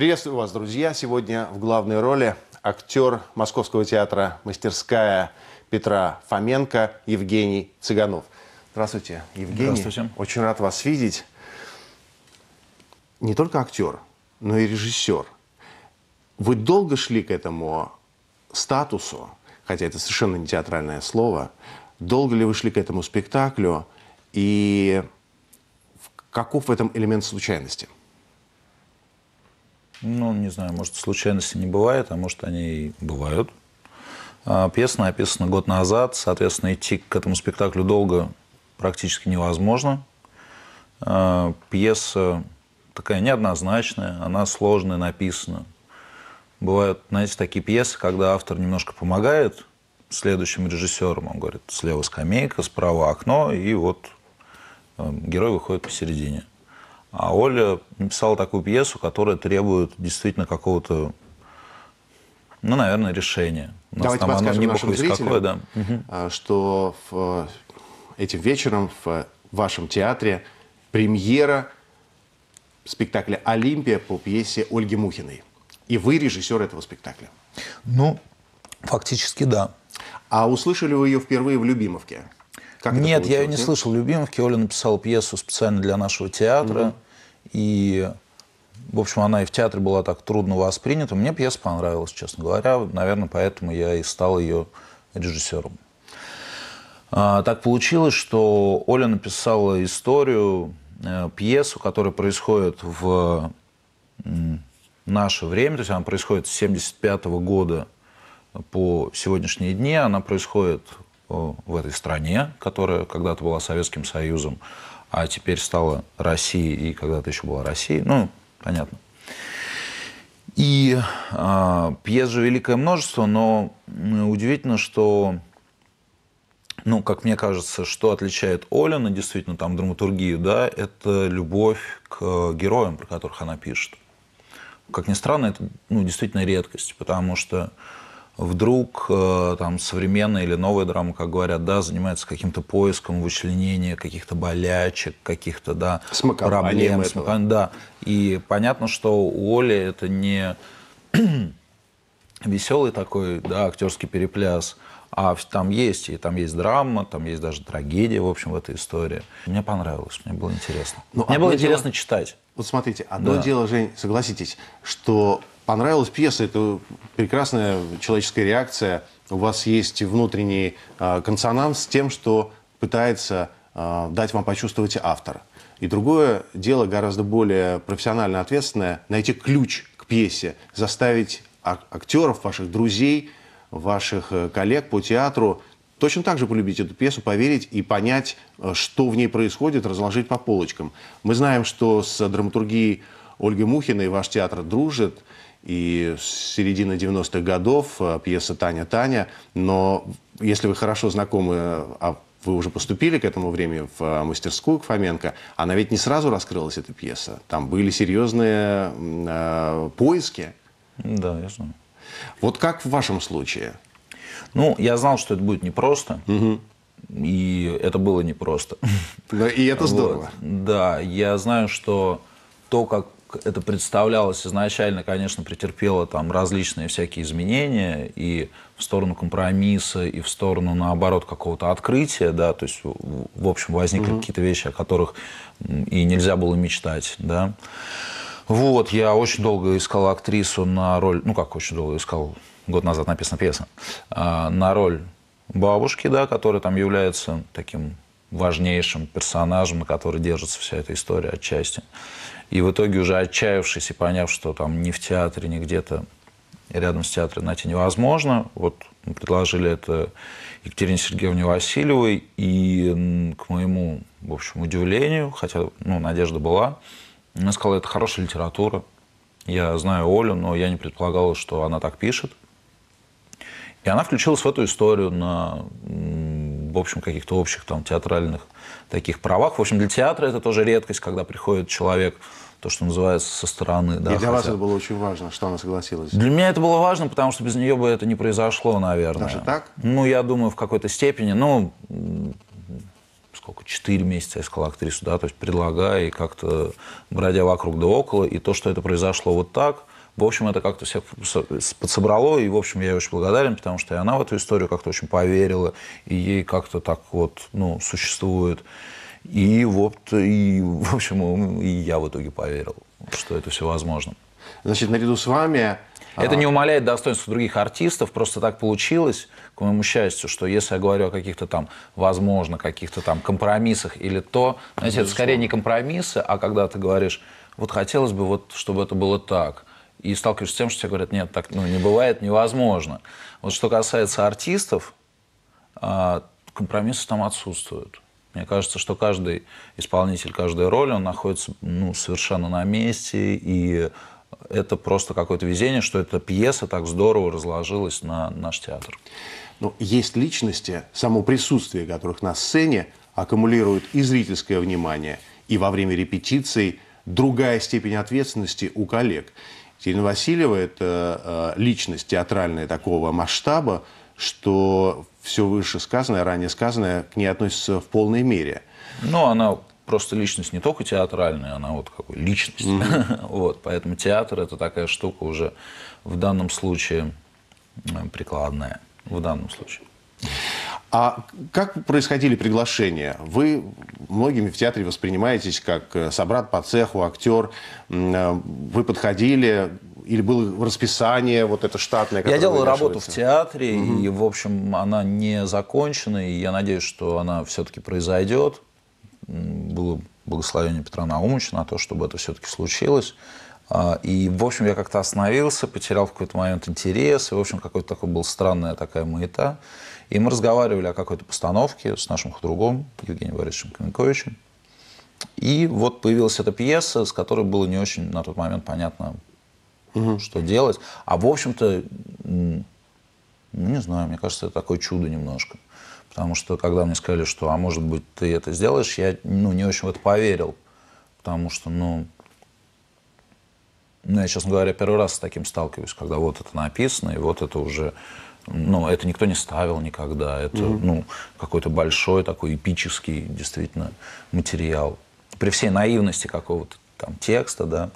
Приветствую вас, друзья. Сегодня в главной роли актер Московского театра «Мастерская» Петра Фоменко Евгений Цыганов. Здравствуйте, Евгений. Здравствуйте. Очень рад вас видеть. Не только актер, но и режиссер. Вы долго шли к этому статусу, хотя это совершенно не театральное слово. Долго ли вы шли к этому спектаклю? И каков в этом элемент случайности? – ну, не знаю, может, случайности не бывает, а может, они и бывают. А, пьеса написана год назад, соответственно, идти к этому спектаклю долго практически невозможно. А, пьеса такая неоднозначная, она сложная, написана. Бывают, знаете, такие пьесы, когда автор немножко помогает следующим режиссерам. Он говорит, слева скамейка, справа окно, и вот э, герой выходит посередине. А Оля написала такую пьесу, которая требует действительно какого-то, ну, наверное, решения. У нас Давайте там подскажем нашим зрителям, какое, да. А, что в, этим вечером в вашем театре премьера спектакля «Олимпия» по пьесе Ольги Мухиной. И вы режиссер этого спектакля. Ну, фактически да. А услышали вы ее впервые в «Любимовке»? Как Нет, я ее не слышал. Любимов Киоли написал пьесу специально для нашего театра. Угу. И, в общем, она и в театре была так трудно воспринята. Мне пьеса понравилась, честно говоря. Наверное, поэтому я и стал ее режиссером. А, так получилось, что Оля написала историю, э, пьесу, которая происходит в наше время, то есть она происходит с 1975 года по сегодняшние дни, она происходит Э, в этой стране, которая когда-то была Советским Союзом, а теперь стала Россией и когда-то еще была Россией. Ну, понятно. И э, пьес же великое множество, но удивительно, что, ну, как мне кажется, что отличает Олина, действительно, там, драматургию, да, это любовь к э, героям, про которых она пишет. Как ни странно, это, ну, действительно редкость, потому что вдруг э, там современная или новая драма, как говорят, да, занимается каким-то поиском вычленения каких-то болячек, каких-то, да, смыкованием проблем, смыкованием, да. И понятно, что у Оли это не веселый такой, да, актерский перепляс, а там есть, и там есть драма, там есть даже трагедия, в общем, в этой истории. Мне понравилось, мне было интересно. Ну, мне было дело... интересно читать. Вот смотрите, одно да. дело, Жень, согласитесь, что понравилась пьеса, это прекрасная человеческая реакция. У вас есть внутренний а, консонанс с тем, что пытается а, дать вам почувствовать автор. И другое дело, гораздо более профессионально ответственное, найти ключ к пьесе, заставить актеров, ваших друзей, ваших э, коллег по театру точно так же полюбить эту пьесу, поверить и понять, э, что в ней происходит, разложить по полочкам. Мы знаем, что с драматургией Ольги Мухиной ваш театр дружит, и с середины 90-х годов, э, пьеса «Таня, Таня». Но если вы хорошо знакомы, а вы уже поступили к этому времени в э, мастерскую к Фоменко, она ведь не сразу раскрылась, эта пьеса. Там были серьезные э, поиски. Да, я знаю. Вот как в вашем случае? Ну, я знал, что это будет непросто. Угу. И это было непросто. Да, и это здорово. Вот. Да, я знаю, что то, как это представлялось изначально, конечно, претерпело там различные всякие изменения и в сторону компромисса, и в сторону, наоборот, какого-то открытия, да, то есть, в общем, возникли угу. какие-то вещи, о которых и нельзя было мечтать, да. Вот, я очень долго искал актрису на роль, ну как очень долго искал, год назад написана пьеса, а, на роль бабушки, да, которая там является таким важнейшим персонажем, на который держится вся эта история отчасти. И в итоге уже отчаявшись и поняв, что там ни в театре, ни где-то рядом с театром найти невозможно, вот предложили это Екатерине Сергеевне Васильевой, и к моему, в общем, удивлению, хотя, ну, надежда была, она сказала, это хорошая литература, я знаю Олю, но я не предполагала, что она так пишет. И она включилась в эту историю на в общем каких-то общих там театральных таких правах. В общем, для театра это тоже редкость, когда приходит человек, то, что называется, со стороны. Да, для хотя... вас это было очень важно, что она согласилась? Для меня это было важно, потому что без нее бы это не произошло, наверное. Даже так? Ну, я думаю, в какой-то степени. Ну, сколько, четыре месяца я искал актрису, да, то есть предлагая и как-то бродя вокруг да около, и то, что это произошло вот так, в общем, это как-то всех подсобрало, и, в общем, я ей очень благодарен, потому что и она в эту историю как-то очень поверила, и ей как-то так вот, ну, существует. И вот, и, в общем, и я в итоге поверил, что это все возможно. Значит, наряду с вами... А, это не умаляет достоинства других артистов, просто так получилось, к моему счастью, что если я говорю о каких-то там, возможно, каких-то там компромиссах или то, знаете, это скорее не компромиссы, а когда ты говоришь, вот хотелось бы, вот, чтобы это было так – и сталкиваешься с тем, что тебе говорят, нет, так ну, не бывает, невозможно. Вот что касается артистов, а, компромиссы там отсутствуют. Мне кажется, что каждый исполнитель, каждой роли он находится ну, совершенно на месте, и это просто какое-то везение, что эта пьеса так здорово разложилась на наш театр. Но ну, есть личности, само присутствие которых на сцене аккумулирует и зрительское внимание, и во время репетиций другая степень ответственности у коллег. Екатерина Васильева – это э, личность театральная такого масштаба, что все выше сказанное, ранее сказанное к ней относится в полной мере. Ну, она просто личность не только театральная, она вот какой личность. Mm-hmm. вот, поэтому театр – это такая штука уже в данном случае прикладная, в данном случае. А как происходили приглашения? Вы многими в театре воспринимаетесь как э, собрат по цеху, актер. Э, вы подходили, или было расписание вот это штатное? Я делал работу в театре, угу. и, в общем, она не закончена, и я надеюсь, что она все-таки произойдет. Было благословение Петра Наумовича на то, чтобы это все-таки случилось. А, и, в общем, я как-то остановился, потерял в какой-то момент интерес, и, в общем, какой-то такой был странная такая маята. И мы разговаривали о какой-то постановке с нашим другом Евгением Борисовичем Каменковичем. И вот появилась эта пьеса, с которой было не очень на тот момент понятно, угу. что делать. А, в общем-то, ну, не знаю, мне кажется, это такое чудо немножко. Потому что, когда мне сказали, что, а может быть, ты это сделаешь, я ну, не очень в это поверил. Потому что, ну, ну, я, честно говоря, первый раз с таким сталкиваюсь, когда вот это написано, и вот это уже, ну, это никто не ставил никогда, это, mm-hmm. ну, какой-то большой такой эпический, действительно, материал. При всей наивности какого-то там текста, да,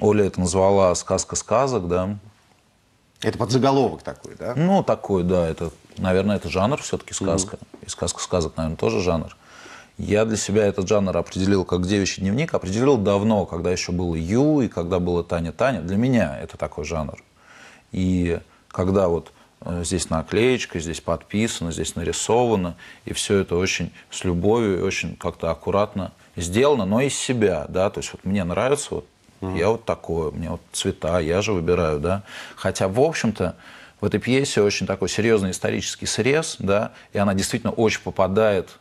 Оля это назвала «Сказка сказок», да. Это подзаголовок такой, да? Ну, такой, да, это, наверное, это жанр все-таки сказка, mm-hmm. и «Сказка сказок», наверное, тоже жанр. Я для себя этот жанр определил как девичий дневник, определил давно, когда еще был Ю и когда было Таня Таня. Для меня это такой жанр. И когда вот э, здесь наклеечка, здесь подписано, здесь нарисовано, и все это очень с любовью очень как-то аккуратно сделано, но из себя, да, то есть вот мне нравится вот mm-hmm. я вот такое, мне вот цвета, я же выбираю, да. Хотя, в общем-то, в этой пьесе очень такой серьезный исторический срез, да, и она действительно очень попадает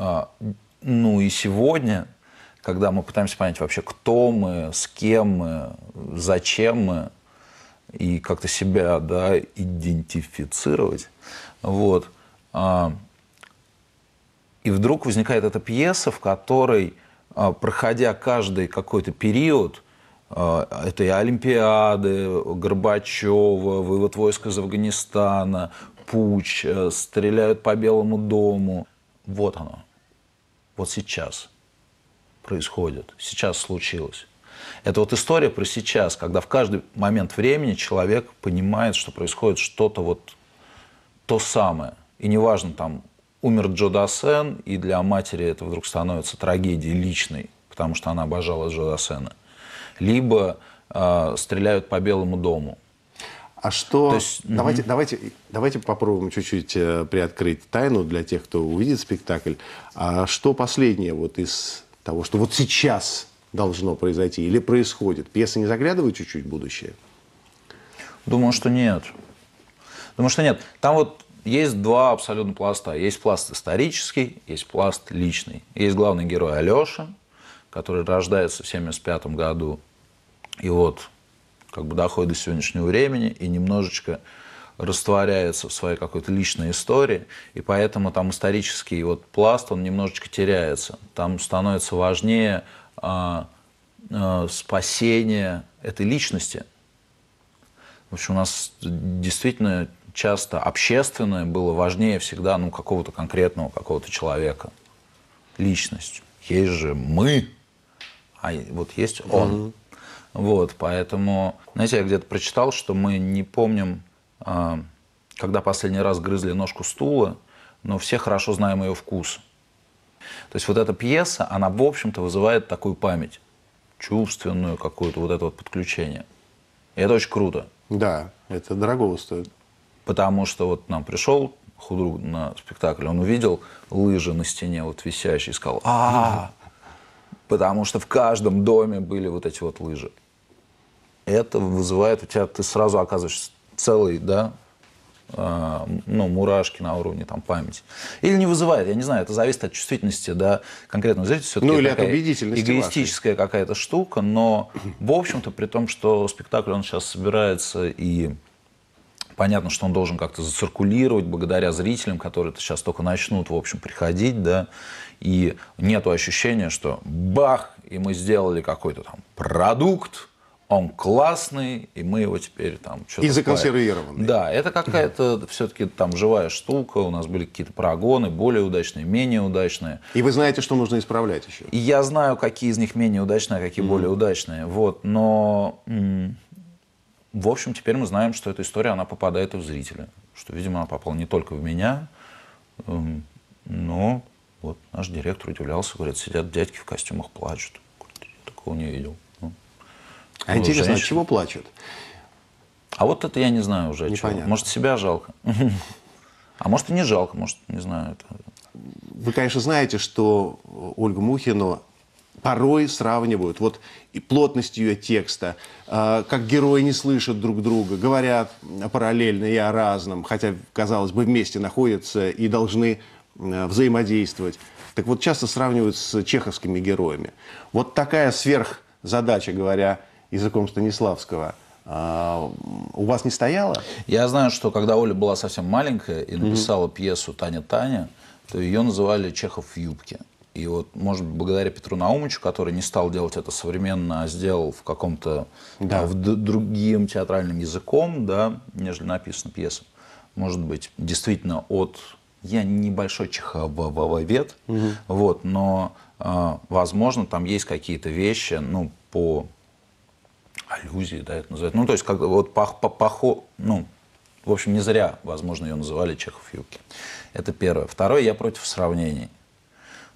а, ну и сегодня, когда мы пытаемся понять вообще, кто мы, с кем мы, зачем мы, и как-то себя да, идентифицировать, вот, а, и вдруг возникает эта пьеса, в которой, а, проходя каждый какой-то период, это и Олимпиады, Горбачева, вывод войск из Афганистана, путь, э, стреляют по Белому дому. Вот оно вот сейчас происходит, сейчас случилось. Это вот история про сейчас, когда в каждый момент времени человек понимает, что происходит что-то вот то самое. И неважно, там, умер Джо Дассен, и для матери это вдруг становится трагедией личной, потому что она обожала Джо Дассена. Либо э, стреляют по Белому дому – а что? То есть, давайте, угу. давайте, давайте попробуем чуть-чуть э, приоткрыть тайну для тех, кто увидит спектакль. А что последнее вот из того, что вот сейчас должно произойти или происходит? Пьеса не заглядывает чуть-чуть в будущее? Думаю, что нет. Думаю, что нет. Там вот есть два абсолютно пласта. Есть пласт исторический, есть пласт личный. Есть главный герой Алеша, который рождается в 1975 году. И вот как бы доходит до сегодняшнего времени и немножечко растворяется в своей какой-то личной истории, и поэтому там исторический вот пласт, он немножечко теряется. Там становится важнее э, э, спасение этой личности. В общем, у нас действительно часто общественное было важнее всегда ну, какого-то конкретного какого-то человека, личность. Есть же мы, а вот есть он. Mm-hmm. Вот, поэтому, знаете, я где-то прочитал, что мы не помним, а, когда последний раз грызли ножку стула, но все хорошо знаем ее вкус. То есть вот эта пьеса, она, в общем-то, вызывает такую память, чувственную какую-то, вот это вот подключение. И это очень круто. Да, это дорого стоит. Потому что вот нам пришел худрук на спектакль, он увидел лыжи на стене вот висящие и сказал, а, -а, -а потому что в каждом доме были вот эти вот лыжи. Это вызывает у тебя, ты сразу оказываешься целый, да, а, ну, мурашки на уровне там памяти. Или не вызывает, я не знаю, это зависит от чувствительности, да, конкретно зрителя все-таки. Ну, или от убедительности Эгоистическая какая-то штука, но, в общем-то, при том, что спектакль, он сейчас собирается и понятно, что он должен как-то зациркулировать благодаря зрителям, которые -то сейчас только начнут, в общем, приходить, да, и нету ощущения, что бах, и мы сделали какой-то там продукт, он классный, и мы его теперь там... Что и законсервированный. Да, это какая-то все-таки там живая штука, у нас были какие-то прогоны, более удачные, менее удачные. И вы знаете, что нужно исправлять еще. И я знаю, какие из них менее удачные, а какие mm. -hmm. более удачные. Вот, но в общем, теперь мы знаем, что эта история, она попадает и в зрителя. Что, видимо, она попала не только в меня, эм, но вот наш директор удивлялся, говорит, сидят дядьки в костюмах, плачут. Я такого не видел. Ну, а интересно, женщина. от чего плачут? А вот это я не знаю уже. Чего. Может, себя жалко. А может, и не жалко, может, не знаю. Вы, конечно, знаете, что Ольгу Мухину порой сравнивают вот и плотность ее текста, э, как герои не слышат друг друга, говорят параллельно и о разном, хотя, казалось бы, вместе находятся и должны э, взаимодействовать. Так вот, часто сравнивают с чеховскими героями. Вот такая сверхзадача, говоря языком Станиславского – а, у вас не стояло? Я знаю, что когда Оля была совсем маленькая и написала mm-hmm. пьесу «Таня, Таня», то ее называли «Чехов в юбке». И вот, может быть, благодаря Петру Наумовичу, который не стал делать это современно, а сделал в каком-то да. А, в другим театральным языком, да, нежели написана пьеса. Может быть, действительно от... Я небольшой чехововед, угу. вот, но, э, возможно, там есть какие-то вещи, ну, по аллюзии, да, это называется. Ну, то есть, как вот пах, по, похо, ну, в общем, не зря, возможно, ее называли Чехов Юбки. Это первое. Второе, я против сравнений.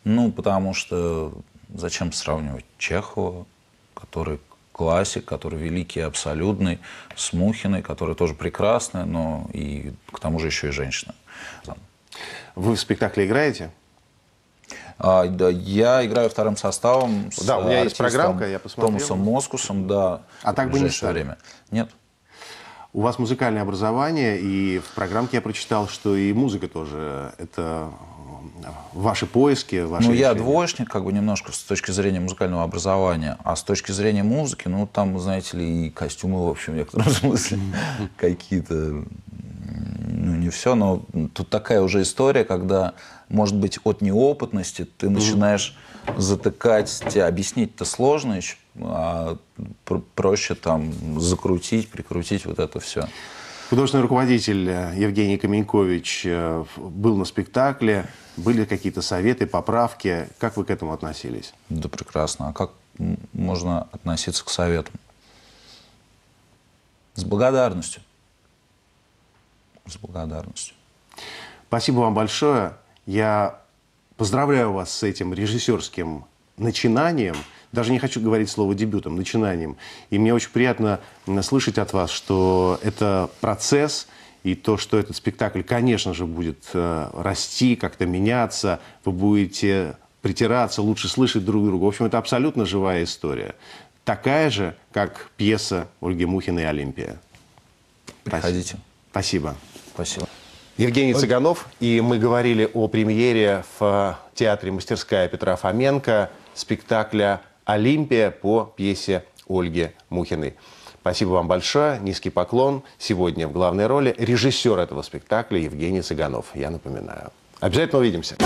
Ну, потому что зачем сравнивать Чехова, который классик, который великий, абсолютный, с Мухиной, которая тоже прекрасная, но и к тому же еще и женщина. Вы в спектакле играете? А, да, я играю вторым составом. С да, у меня есть программка, я посмотрел. Томасом Москусом, да. А так бы не стали? время. Нет. У вас музыкальное образование, и в программке я прочитал, что и музыка тоже это ваши поиски, ваши Ну, решения? я двоечник, как бы немножко с точки зрения музыкального образования, а с точки зрения музыки, ну, там, знаете ли, и костюмы, в общем, в некотором смысле какие-то, ну, не все, но тут такая уже история, когда, может быть, от неопытности ты начинаешь затыкать, тебе объяснить-то сложно еще, а проще там закрутить, прикрутить вот это все. Художественный руководитель э, Евгений Каменькович э, был на спектакле, были какие-то советы, поправки. Как вы к этому относились? Да прекрасно. А как можно относиться к советам? С благодарностью. С благодарностью. Спасибо вам большое. Я поздравляю вас с этим режиссерским начинанием – даже не хочу говорить слово дебютом, начинанием. И мне очень приятно слышать от вас, что это процесс, и то, что этот спектакль, конечно же, будет э, расти, как-то меняться, вы будете притираться, лучше слышать друг друга. В общем, это абсолютно живая история. Такая же, как пьеса Ольги Мухиной «Олимпия». Приходите. Спасибо. Спасибо. Евгений Цыганов, и мы говорили о премьере в э, театре «Мастерская Петра Фоменко» спектакля «Олимпия» по пьесе Ольги Мухиной. Спасибо вам большое. Низкий поклон. Сегодня в главной роли режиссер этого спектакля Евгений Цыганов. Я напоминаю. Обязательно увидимся.